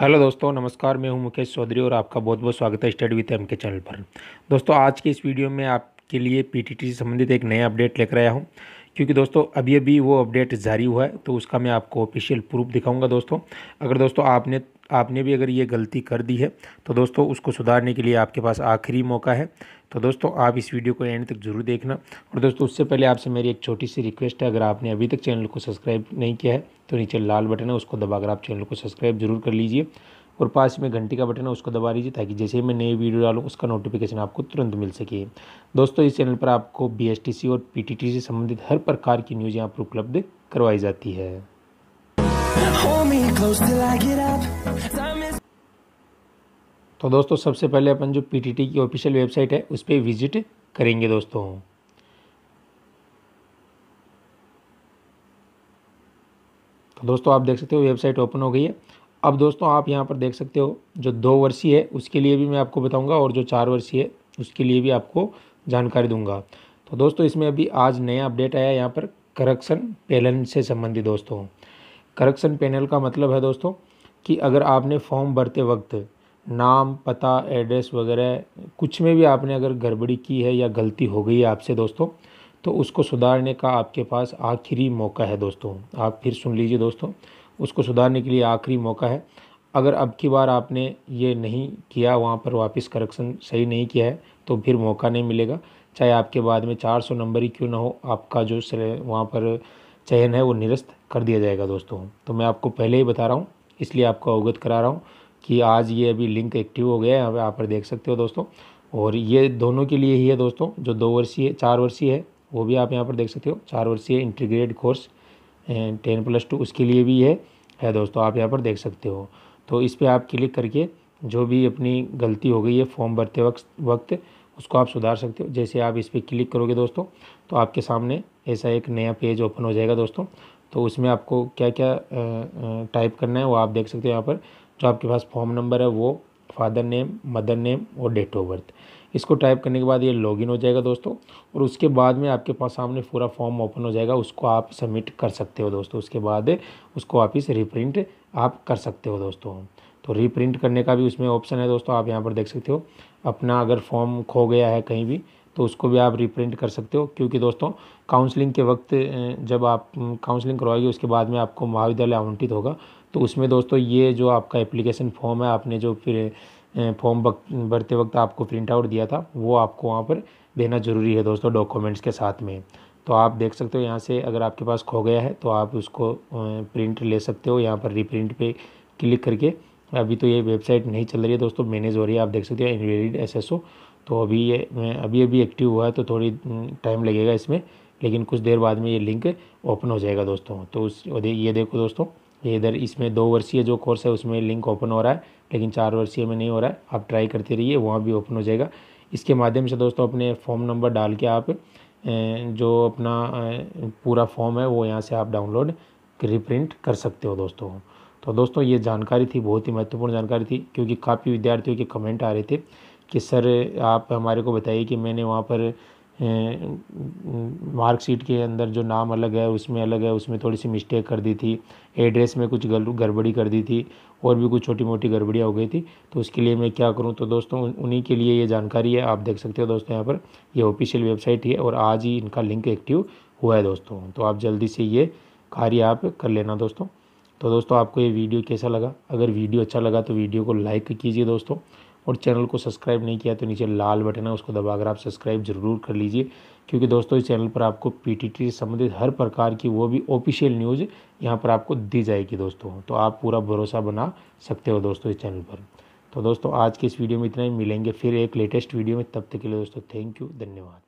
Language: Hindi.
हेलो दोस्तों नमस्कार मैं हूं मुकेश चौधरी और आपका बहुत बहुत स्वागत है study with M K channel पर दोस्तों आज की इस वीडियो में आप के लिए पीटीटी से संबंधित एक नया अपडेट लेकर आया हूँ क्योंकि दोस्तों अभी अभी वो अपडेट जारी हुआ है तो उसका मैं आपको ऑफिशियल प्रूफ दिखाऊंगा दोस्तों अगर दोस्तों आपने आपने भी अगर ये गलती कर दी है तो दोस्तों उसको सुधारने के लिए आपके पास आखिरी मौका है तो दोस्तों आप इस वीडियो को एंड तक जरूर देखना और दोस्तों उससे पहले आपसे मेरी एक छोटी सी रिक्वेस्ट है अगर आपने अभी तक चैनल को सब्सक्राइब नहीं किया है तो नीचे लाल बटन है उसको दबाकर आप चैनल को सब्सक्राइब जरूर कर लीजिए और पास में घंटी का बटन है उसको दबा लीजिए ताकि जैसे ही मैं नई वीडियो डालूँ उसका नोटिफिकेशन आपको तुरंत मिल सके दोस्तों इस चैनल पर आपको बी और पी से संबंधित हर प्रकार की न्यूज़ यहाँ पर उपलब्ध करवाई जाती है तो दोस्तों सबसे पहले अपन जो पीटीटी की ऑफिशियल वेबसाइट है उस पर विजिट करेंगे दोस्तों तो दोस्तों आप देख सकते हो वेबसाइट ओपन हो गई है अब दोस्तों आप यहाँ पर देख सकते हो जो दो वर्षीय है उसके लिए भी मैं आपको बताऊँगा और जो चार वर्षीय है उसके लिए भी आपको जानकारी दूंगा तो दोस्तों इसमें अभी आज नया अपडेट आया है यहाँ पर करक्शन पैनल से संबंधित दोस्तों करक्शन पैनल का मतलब है दोस्तों कि अगर आपने फॉर्म भरते वक्त नाम पता एड्रेस वगैरह कुछ में भी आपने अगर गड़बड़ी की है या गलती हो गई है आपसे दोस्तों तो उसको सुधारने का आपके पास आखिरी मौका है दोस्तों आप फिर सुन लीजिए दोस्तों उसको सुधारने के लिए आखिरी मौका है अगर अब की बार आपने ये नहीं किया वहाँ पर वापस करेक्शन सही नहीं किया है तो फिर मौका नहीं मिलेगा चाहे आपके बाद में 400 नंबर ही क्यों ना हो आपका जो वहाँ पर चयन है वो निरस्त कर दिया जाएगा दोस्तों तो मैं आपको पहले ही बता रहा हूँ इसलिए आपको अवगत करा रहा हूँ कि आज ये अभी लिंक एक्टिव हो गया है यहाँ पर देख सकते हो दोस्तों और ये दोनों के लिए ही है दोस्तों जो दो वर्षीय चार वर्षीय है वो भी आप यहाँ पर देख सकते हो चार वर्षीय integrated course ten plus two उसके लिए भी है है दोस्तों आप यहाँ पर देख सकते हो तो इस पर आप क्लिक करके जो भी अपनी गलती हो गई है फॉर्म भरते वक्त वक्त उसको आप सुधार सकते हो जैसे आप इस पर क्लिक करोगे दोस्तों तो आपके सामने ऐसा एक नया पेज ओपन हो जाएगा दोस्तों तो उसमें आपको क्या क्या टाइप करना है वो आप देख सकते हो यहाँ पर जो आपके पास फॉर्म नंबर है वो फादर नेम मदर नेम और डेट ऑफ बर्थ इसको टाइप करने के बाद ये लॉगिन हो जाएगा दोस्तों और उसके बाद में आपके पास सामने पूरा फॉर्म ओपन हो जाएगा उसको आप सबमिट कर सकते हो दोस्तों उसके बाद उसको आप इस रिप्रिंट आप कर सकते हो दोस्तों तो रीप्रिंट करने का भी उसमें ऑप्शन है दोस्तों आप यहाँ पर देख सकते हो अपना अगर फॉर्म खो गया है कहीं भी तो उसको भी आप रीप्रिंट कर सकते हो क्योंकि दोस्तों काउंसलिंग के वक्त जब आप काउंसलिंग करवाएगी उसके बाद में आपको महाविद्यालय आवंटित होगा तो उसमें दोस्तों ये जो आपका एप्लीकेशन फॉर्म है आपने जो फिर फॉर्म भरते वक्त आपको प्रिंट आउट दिया था वो आपको वहाँ पर देना ज़रूरी है दोस्तों डॉक्यूमेंट्स के साथ में तो आप देख सकते हो यहाँ से अगर आपके पास खो गया है तो आप उसको प्रिंट ले सकते हो यहाँ पर रिप्रिंट पे क्लिक करके अभी तो ये वेबसाइट नहीं चल रही है दोस्तों मैनेज हो रही है आप देख सकते हो इनवेलिड ओ तो अभी ये अभी अभी एक्टिव हुआ है तो थोड़ी टाइम लगेगा इसमें लेकिन कुछ देर बाद में ये लिंक ओपन हो जाएगा दोस्तों तो उस ये देखो दोस्तों ये इधर इसमें दो वर्षीय जो कोर्स है उसमें लिंक ओपन हो रहा है लेकिन चार वर्षीय में नहीं हो रहा है आप ट्राई करते रहिए वहाँ भी ओपन हो जाएगा इसके माध्यम से दोस्तों अपने फॉर्म नंबर डाल के आप जो अपना पूरा फॉर्म है वो यहाँ से आप डाउनलोड रिप्रिंट कर सकते हो दोस्तों तो दोस्तों ये जानकारी थी बहुत ही महत्वपूर्ण जानकारी थी क्योंकि काफ़ी विद्यार्थियों के कमेंट आ रहे थे कि सर आप हमारे को बताइए कि मैंने वहाँ पर मार्कशीट के अंदर जो नाम अलग है उसमें अलग है उसमें थोड़ी सी मिस्टेक कर दी थी एड्रेस में कुछ गड़बड़ी कर दी थी और भी कुछ छोटी मोटी गड़बड़ियाँ हो गई थी तो उसके लिए मैं क्या करूँ तो दोस्तों उन्हीं के लिए ये जानकारी है आप देख सकते हो दोस्तों यहाँ पर ये ऑफिशियल वेबसाइट है और आज ही इनका लिंक एक्टिव हुआ है दोस्तों तो आप जल्दी से ये कार्य आप कर लेना दोस्तों तो दोस्तों आपको ये वीडियो कैसा लगा अगर वीडियो अच्छा लगा तो वीडियो को लाइक कीजिए दोस्तों और चैनल को सब्सक्राइब नहीं किया तो नीचे लाल बटन है उसको दबाकर आप सब्सक्राइब ज़रूर कर लीजिए क्योंकि दोस्तों इस चैनल पर आपको पीटीटी से संबंधित हर प्रकार की वो भी ऑफिशियल न्यूज़ यहाँ पर आपको दी जाएगी दोस्तों तो आप पूरा भरोसा बना सकते हो दोस्तों इस चैनल पर तो दोस्तों आज के इस वीडियो में इतना ही मिलेंगे फिर एक लेटेस्ट वीडियो में तब तक के लिए दोस्तों थैंक यू धन्यवाद